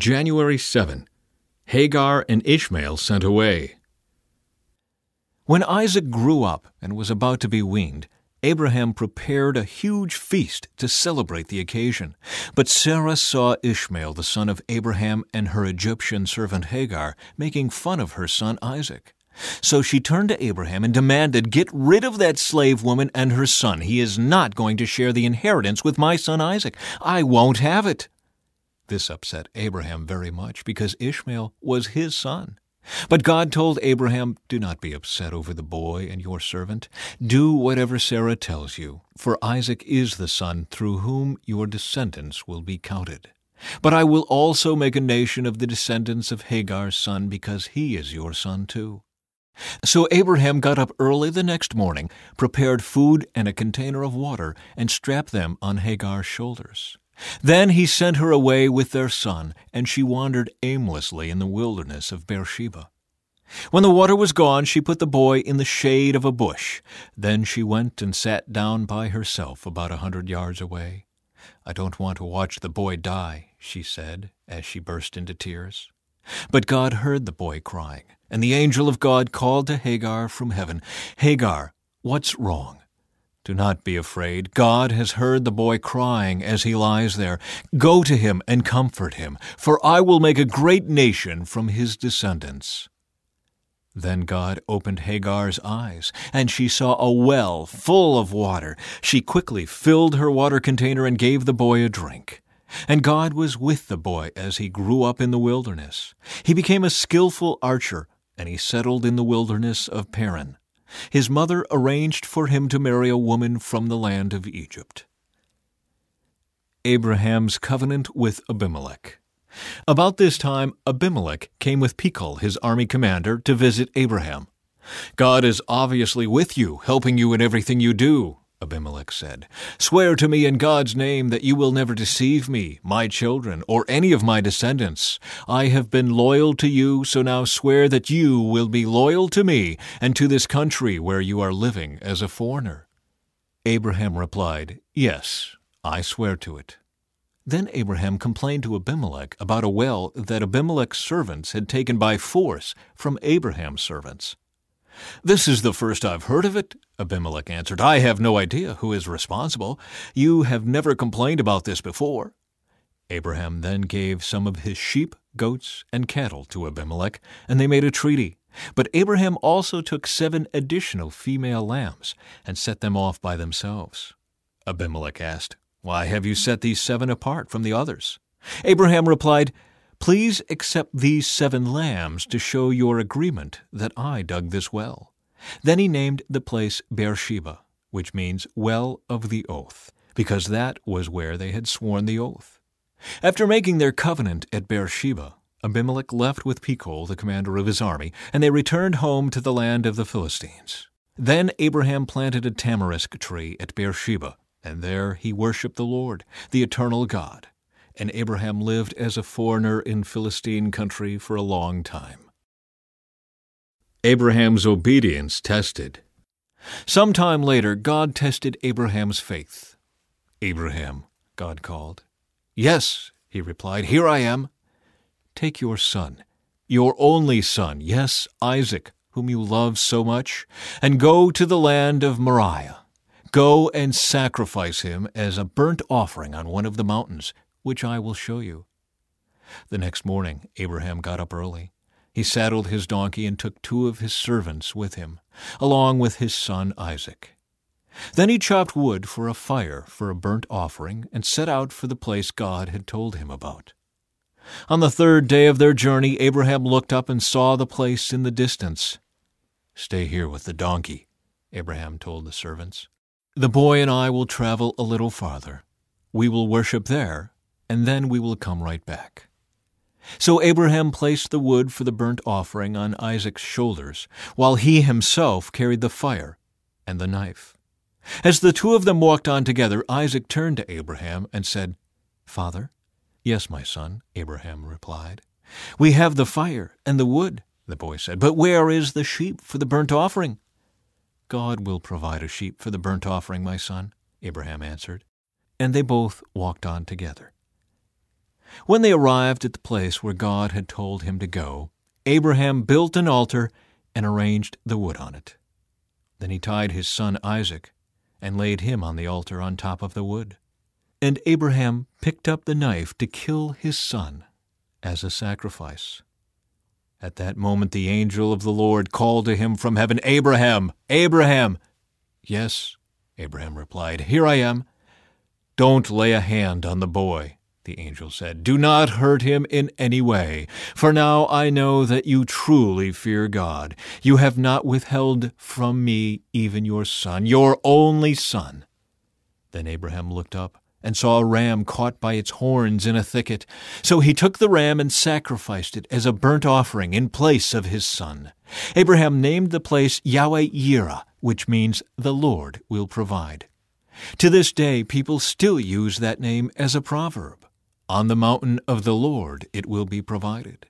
January 7 Hagar and Ishmael sent away. When Isaac grew up and was about to be weaned, Abraham prepared a huge feast to celebrate the occasion. But Sarah saw Ishmael, the son of Abraham, and her Egyptian servant Hagar making fun of her son Isaac. So she turned to Abraham and demanded, Get rid of that slave woman and her son. He is not going to share the inheritance with my son Isaac. I won't have it. This upset Abraham very much because Ishmael was his son. But God told Abraham, Do not be upset over the boy and your servant. Do whatever Sarah tells you, for Isaac is the son through whom your descendants will be counted. But I will also make a nation of the descendants of Hagar's son, because he is your son too. So Abraham got up early the next morning, prepared food and a container of water, and strapped them on Hagar's shoulders. Then he sent her away with their son, and she wandered aimlessly in the wilderness of Beersheba. When the water was gone, she put the boy in the shade of a bush. Then she went and sat down by herself about a hundred yards away. I don't want to watch the boy die, she said, as she burst into tears. But God heard the boy crying, and the angel of God called to Hagar from heaven, Hagar, what's wrong? Do not be afraid. God has heard the boy crying as he lies there. Go to him and comfort him, for I will make a great nation from his descendants. Then God opened Hagar's eyes, and she saw a well full of water. She quickly filled her water container and gave the boy a drink. And God was with the boy as he grew up in the wilderness. He became a skillful archer, and he settled in the wilderness of Paran his mother arranged for him to marry a woman from the land of Egypt. Abraham's covenant with Abimelech. About this time, Abimelech came with Pichol, his army commander, to visit Abraham. God is obviously with you, helping you in everything you do, Abimelech said, Swear to me in God's name that you will never deceive me, my children, or any of my descendants. I have been loyal to you, so now swear that you will be loyal to me and to this country where you are living as a foreigner. Abraham replied, Yes, I swear to it. Then Abraham complained to Abimelech about a well that Abimelech's servants had taken by force from Abraham's servants. This is the first I've heard of it, Abimelech answered, I have no idea who is responsible. You have never complained about this before. Abraham then gave some of his sheep, goats, and cattle to Abimelech, and they made a treaty. But Abraham also took seven additional female lambs and set them off by themselves. Abimelech asked, Why have you set these seven apart from the others? Abraham replied, Please accept these seven lambs to show your agreement that I dug this well. Then he named the place Beersheba, which means well of the oath, because that was where they had sworn the oath. After making their covenant at Beersheba, Abimelech left with Pekol, the commander of his army, and they returned home to the land of the Philistines. Then Abraham planted a tamarisk tree at Beersheba, and there he worshipped the Lord, the eternal God. And Abraham lived as a foreigner in Philistine country for a long time. Abraham's obedience tested. Some time later, God tested Abraham's faith. Abraham, God called. Yes, he replied, here I am. Take your son, your only son, yes, Isaac, whom you love so much, and go to the land of Moriah. Go and sacrifice him as a burnt offering on one of the mountains, which I will show you. The next morning, Abraham got up early he saddled his donkey and took two of his servants with him, along with his son Isaac. Then he chopped wood for a fire for a burnt offering and set out for the place God had told him about. On the third day of their journey, Abraham looked up and saw the place in the distance. Stay here with the donkey, Abraham told the servants. The boy and I will travel a little farther. We will worship there, and then we will come right back. So Abraham placed the wood for the burnt offering on Isaac's shoulders, while he himself carried the fire and the knife. As the two of them walked on together, Isaac turned to Abraham and said, Father? Yes, my son, Abraham replied. We have the fire and the wood, the boy said, but where is the sheep for the burnt offering? God will provide a sheep for the burnt offering, my son, Abraham answered. And they both walked on together. When they arrived at the place where God had told him to go, Abraham built an altar and arranged the wood on it. Then he tied his son Isaac and laid him on the altar on top of the wood. And Abraham picked up the knife to kill his son as a sacrifice. At that moment, the angel of the Lord called to him from heaven, Abraham, Abraham. Yes, Abraham replied, Here I am. Don't lay a hand on the boy. The angel said, Do not hurt him in any way, for now I know that you truly fear God. You have not withheld from me even your son, your only son. Then Abraham looked up and saw a ram caught by its horns in a thicket. So he took the ram and sacrificed it as a burnt offering in place of his son. Abraham named the place Yahweh Yireh, which means the Lord will provide. To this day, people still use that name as a proverb. On the mountain of the Lord it will be provided.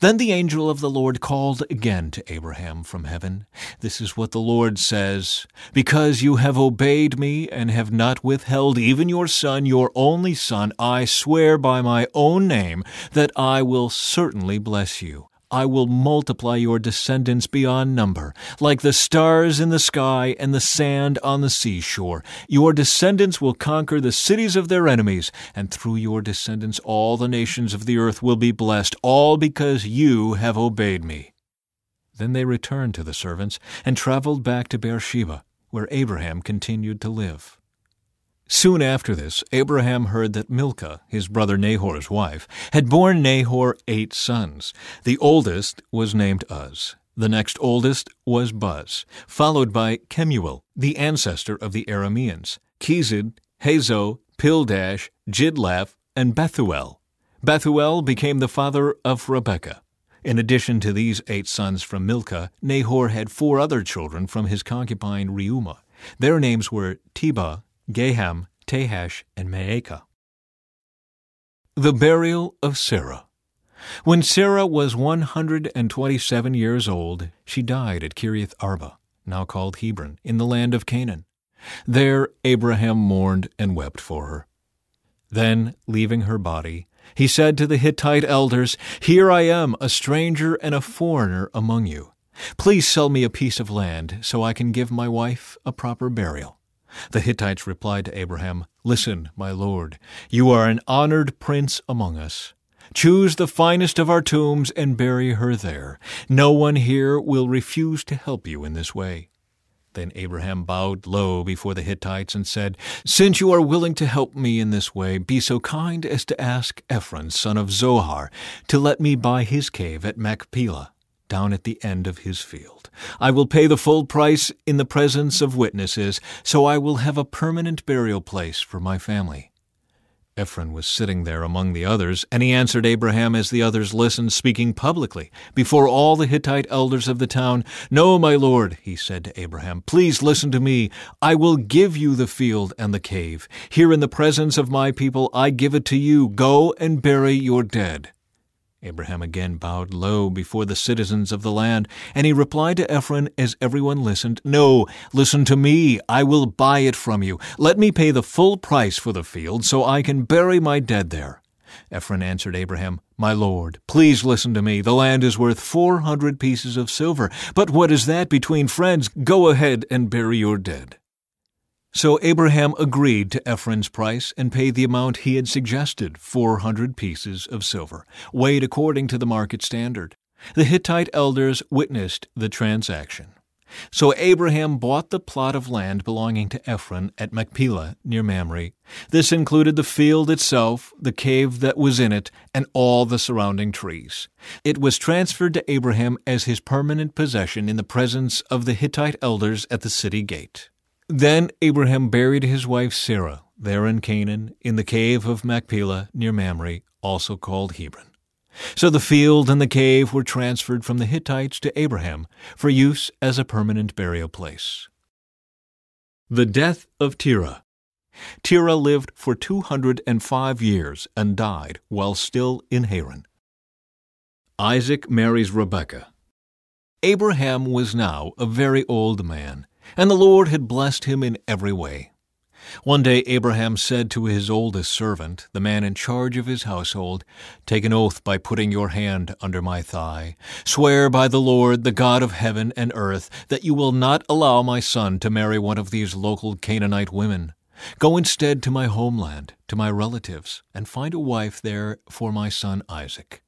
Then the angel of the Lord called again to Abraham from heaven. This is what the Lord says Because you have obeyed me and have not withheld even your son, your only son, I swear by my own name that I will certainly bless you. I will multiply your descendants beyond number, like the stars in the sky and the sand on the seashore. Your descendants will conquer the cities of their enemies, and through your descendants all the nations of the earth will be blessed, all because you have obeyed me. Then they returned to the servants and traveled back to Beersheba, where Abraham continued to live. Soon after this, Abraham heard that Milcah, his brother Nahor's wife, had borne Nahor eight sons. The oldest was named Uz. The next oldest was Buz, followed by Kemuel, the ancestor of the Arameans, Kizid, Hazo, Pildash, Jidlaf, and Bethuel. Bethuel became the father of Rebekah. In addition to these eight sons from Milcah, Nahor had four other children from his concubine Reuma. Their names were Teba, Gaham, Tehash, and Maacah. The burial of Sarah. When Sarah was 127 years old, she died at Kiriath Arba, now called Hebron, in the land of Canaan. There Abraham mourned and wept for her. Then, leaving her body, he said to the Hittite elders, Here I am, a stranger and a foreigner among you. Please sell me a piece of land so I can give my wife a proper burial. The Hittites replied to Abraham, Listen, my lord, you are an honored prince among us. Choose the finest of our tombs and bury her there. No one here will refuse to help you in this way. Then Abraham bowed low before the Hittites and said, Since you are willing to help me in this way, be so kind as to ask Ephron, son of Zohar, to let me buy his cave at Machpelah, down at the end of his field. I will pay the full price in the presence of witnesses, so I will have a permanent burial place for my family. Ephron was sitting there among the others, and he answered Abraham as the others listened, speaking publicly, before all the Hittite elders of the town. No, my lord, he said to Abraham, please listen to me. I will give you the field and the cave. Here in the presence of my people, I give it to you. Go and bury your dead. Abraham again bowed low before the citizens of the land, and he replied to Ephron as everyone listened, No, listen to me, I will buy it from you. Let me pay the full price for the field so I can bury my dead there. Ephron answered Abraham, My lord, please listen to me. The land is worth four hundred pieces of silver. But what is that between friends? Go ahead and bury your dead. So Abraham agreed to Ephron's price and paid the amount he had suggested, 400 pieces of silver, weighed according to the market standard. The Hittite elders witnessed the transaction. So Abraham bought the plot of land belonging to Ephron at Machpelah near Mamre. This included the field itself, the cave that was in it, and all the surrounding trees. It was transferred to Abraham as his permanent possession in the presence of the Hittite elders at the city gate. Then Abraham buried his wife Sarah there in Canaan, in the cave of Machpelah near Mamre, also called Hebron. So the field and the cave were transferred from the Hittites to Abraham for use as a permanent burial place. The death of Terah. Terah lived for 205 years and died while still in Haran. Isaac marries Rebekah. Abraham was now a very old man and the Lord had blessed him in every way. One day Abraham said to his oldest servant, the man in charge of his household, Take an oath by putting your hand under my thigh. Swear by the Lord, the God of heaven and earth, that you will not allow my son to marry one of these local Canaanite women. Go instead to my homeland, to my relatives, and find a wife there for my son Isaac.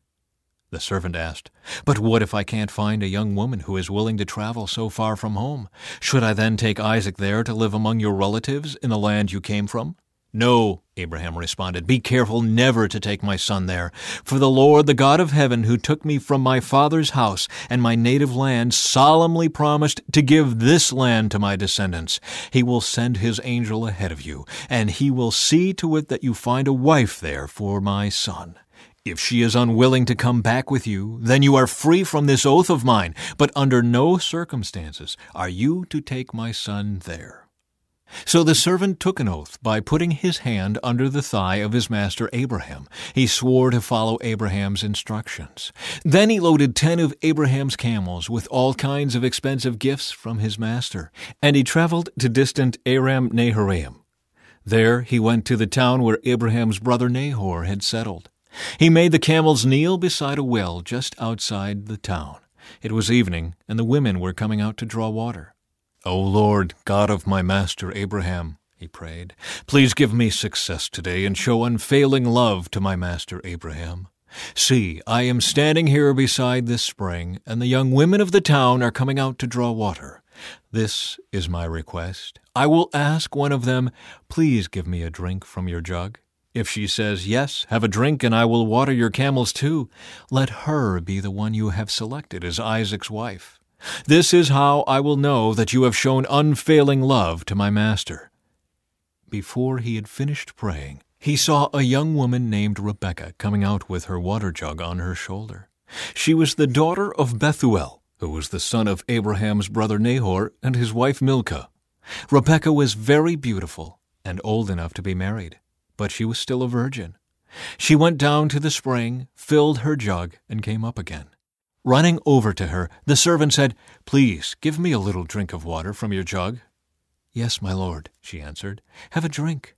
The servant asked, But what if I can't find a young woman who is willing to travel so far from home? Should I then take Isaac there to live among your relatives in the land you came from? No, Abraham responded, Be careful never to take my son there. For the Lord, the God of heaven, who took me from my father's house and my native land, solemnly promised to give this land to my descendants. He will send his angel ahead of you, and he will see to it that you find a wife there for my son. If she is unwilling to come back with you, then you are free from this oath of mine, but under no circumstances are you to take my son there. So the servant took an oath by putting his hand under the thigh of his master Abraham. He swore to follow Abraham's instructions. Then he loaded ten of Abraham's camels with all kinds of expensive gifts from his master, and he traveled to distant Aram Naharaim. There he went to the town where Abraham's brother Nahor had settled. He made the camels kneel beside a well just outside the town. It was evening, and the women were coming out to draw water. O Lord, God of my master Abraham, he prayed, please give me success today and show unfailing love to my master Abraham. See, I am standing here beside this spring, and the young women of the town are coming out to draw water. This is my request. I will ask one of them, Please give me a drink from your jug. If she says, Yes, have a drink and I will water your camels too, let her be the one you have selected as Isaac's wife. This is how I will know that you have shown unfailing love to my master. Before he had finished praying, he saw a young woman named Rebecca coming out with her water jug on her shoulder. She was the daughter of Bethuel, who was the son of Abraham's brother Nahor and his wife Milcah. Rebecca was very beautiful and old enough to be married but she was still a virgin. She went down to the spring, filled her jug, and came up again. Running over to her, the servant said, Please, give me a little drink of water from your jug. Yes, my lord, she answered. Have a drink.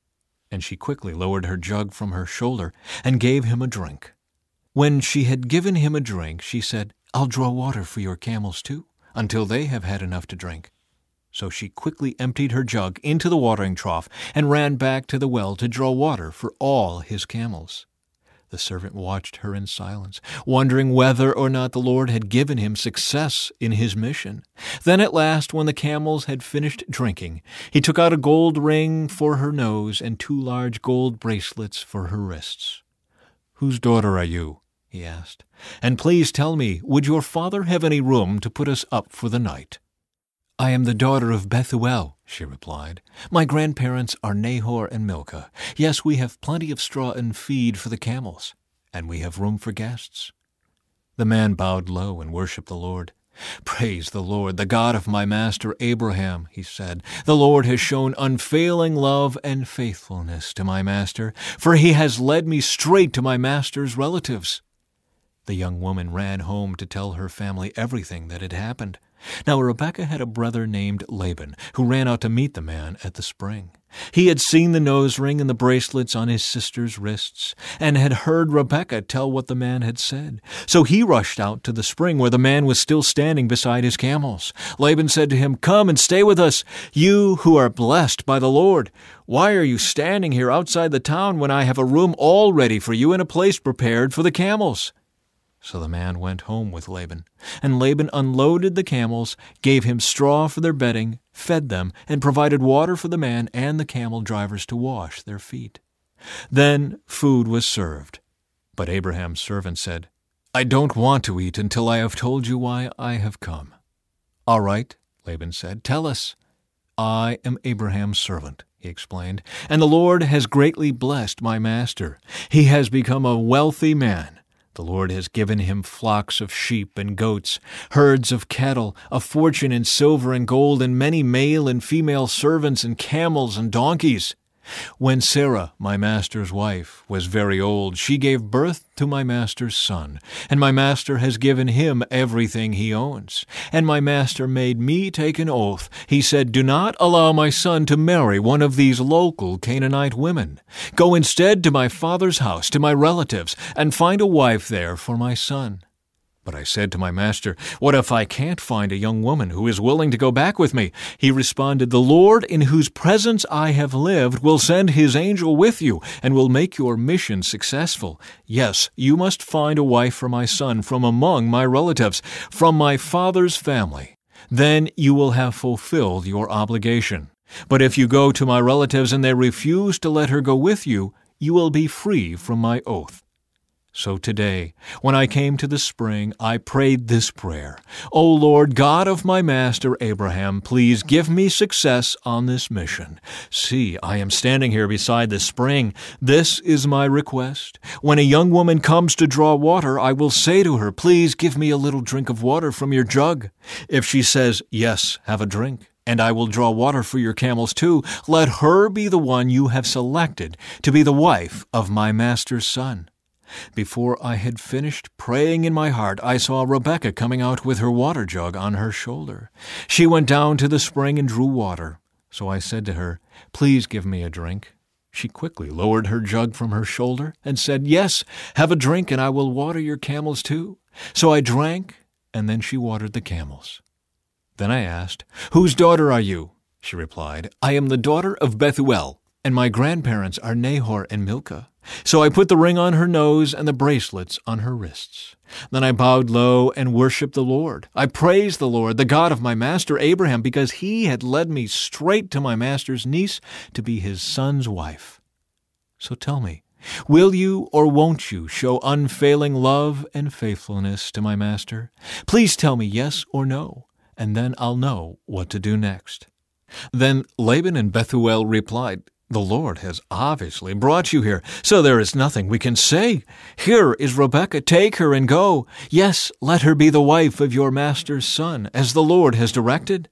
And she quickly lowered her jug from her shoulder and gave him a drink. When she had given him a drink, she said, I'll draw water for your camels too, until they have had enough to drink. So she quickly emptied her jug into the watering trough and ran back to the well to draw water for all his camels. The servant watched her in silence, wondering whether or not the Lord had given him success in his mission. Then at last, when the camels had finished drinking, he took out a gold ring for her nose and two large gold bracelets for her wrists. Whose daughter are you? he asked. And please tell me, would your father have any room to put us up for the night? I am the daughter of Bethuel, she replied. My grandparents are Nahor and Milcah. Yes, we have plenty of straw and feed for the camels, and we have room for guests. The man bowed low and worshipped the Lord. Praise the Lord, the God of my master Abraham, he said. The Lord has shown unfailing love and faithfulness to my master, for he has led me straight to my master's relatives. The young woman ran home to tell her family everything that had happened. Now Rebekah had a brother named Laban, who ran out to meet the man at the spring. He had seen the nose ring and the bracelets on his sister's wrists, and had heard Rebekah tell what the man had said. So he rushed out to the spring where the man was still standing beside his camels. Laban said to him, Come and stay with us, you who are blessed by the Lord. Why are you standing here outside the town when I have a room all ready for you and a place prepared for the camels? So the man went home with Laban. And Laban unloaded the camels, gave him straw for their bedding, fed them, and provided water for the man and the camel drivers to wash their feet. Then food was served. But Abraham's servant said, I don't want to eat until I have told you why I have come. All right, Laban said, tell us. I am Abraham's servant, he explained, and the Lord has greatly blessed my master. He has become a wealthy man the Lord has given him flocks of sheep and goats, herds of cattle, a fortune in silver and gold, and many male and female servants and camels and donkeys. When Sarah, my master's wife, was very old, she gave birth to my master's son, and my master has given him everything he owns. And my master made me take an oath. He said, Do not allow my son to marry one of these local Canaanite women. Go instead to my father's house, to my relatives, and find a wife there for my son. But I said to my master, What if I can't find a young woman who is willing to go back with me? He responded, The Lord in whose presence I have lived will send his angel with you and will make your mission successful. Yes, you must find a wife for my son from among my relatives, from my father's family. Then you will have fulfilled your obligation. But if you go to my relatives and they refuse to let her go with you, you will be free from my oath. So today, when I came to the spring, I prayed this prayer O Lord God of my master Abraham, please give me success on this mission. See, I am standing here beside the spring. This is my request. When a young woman comes to draw water, I will say to her, Please give me a little drink of water from your jug. If she says, Yes, have a drink and I will draw water for your camels too. Let her be the one you have selected to be the wife of my master's son. Before I had finished praying in my heart, I saw Rebecca coming out with her water jug on her shoulder. She went down to the spring and drew water. So I said to her, Please give me a drink. She quickly lowered her jug from her shoulder and said, Yes, have a drink and I will water your camels too. So I drank, and then she watered the camels. Then I asked, Whose daughter are you? She replied, I am the daughter of Bethuel, and my grandparents are Nahor and Milcah. So I put the ring on her nose and the bracelets on her wrists. Then I bowed low and worshiped the Lord. I praised the Lord, the God of my master Abraham, because he had led me straight to my master's niece to be his son's wife. So tell me, will you or won't you show unfailing love and faithfulness to my master? Please tell me yes or no, and then I'll know what to do next. Then Laban and Bethuel replied, the Lord has obviously brought you here, so there is nothing we can say. Here is Rebekah, take her and go. Yes, let her be the wife of your master's son, as the Lord has directed.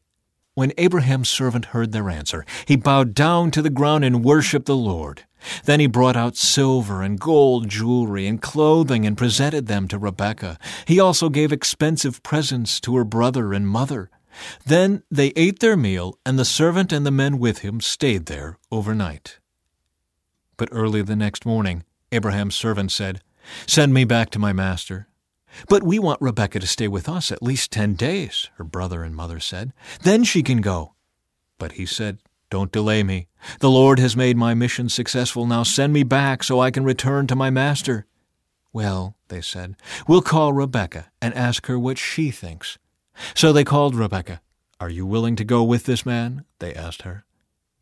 When Abraham's servant heard their answer, he bowed down to the ground and worshiped the Lord. Then he brought out silver and gold jewelry and clothing and presented them to Rebekah. He also gave expensive presents to her brother and mother. Then they ate their meal, and the servant and the men with him stayed there overnight. But early the next morning, Abraham's servant said, Send me back to my master. But we want Rebekah to stay with us at least ten days, her brother and mother said. Then she can go. But he said, Don't delay me. The Lord has made my mission successful. Now send me back so I can return to my master. Well, they said, we'll call Rebekah and ask her what she thinks. So they called Rebecca. Are you willing to go with this man? They asked her.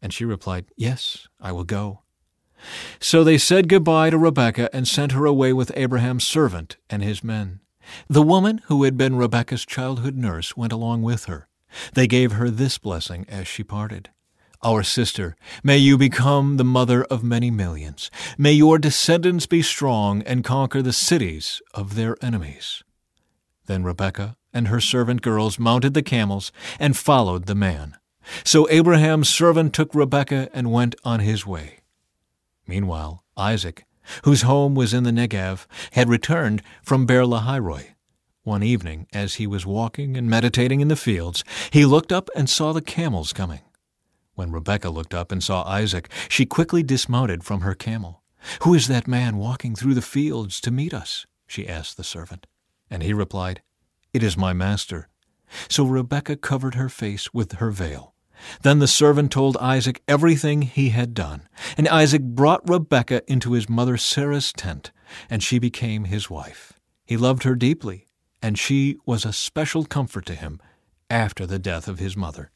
And she replied, Yes, I will go. So they said goodbye to Rebecca and sent her away with Abraham's servant and his men. The woman who had been Rebecca's childhood nurse went along with her. They gave her this blessing as she parted. Our sister, may you become the mother of many millions. May your descendants be strong and conquer the cities of their enemies. Then Rebecca and her servant girls mounted the camels and followed the man. So Abraham's servant took Rebekah and went on his way. Meanwhile, Isaac, whose home was in the Negev, had returned from Beer Lahairoi. One evening, as he was walking and meditating in the fields, he looked up and saw the camels coming. When Rebekah looked up and saw Isaac, she quickly dismounted from her camel. Who is that man walking through the fields to meet us? she asked the servant. And he replied, it is my master. So Rebekah covered her face with her veil. Then the servant told Isaac everything he had done, and Isaac brought Rebekah into his mother Sarah's tent, and she became his wife. He loved her deeply, and she was a special comfort to him after the death of his mother.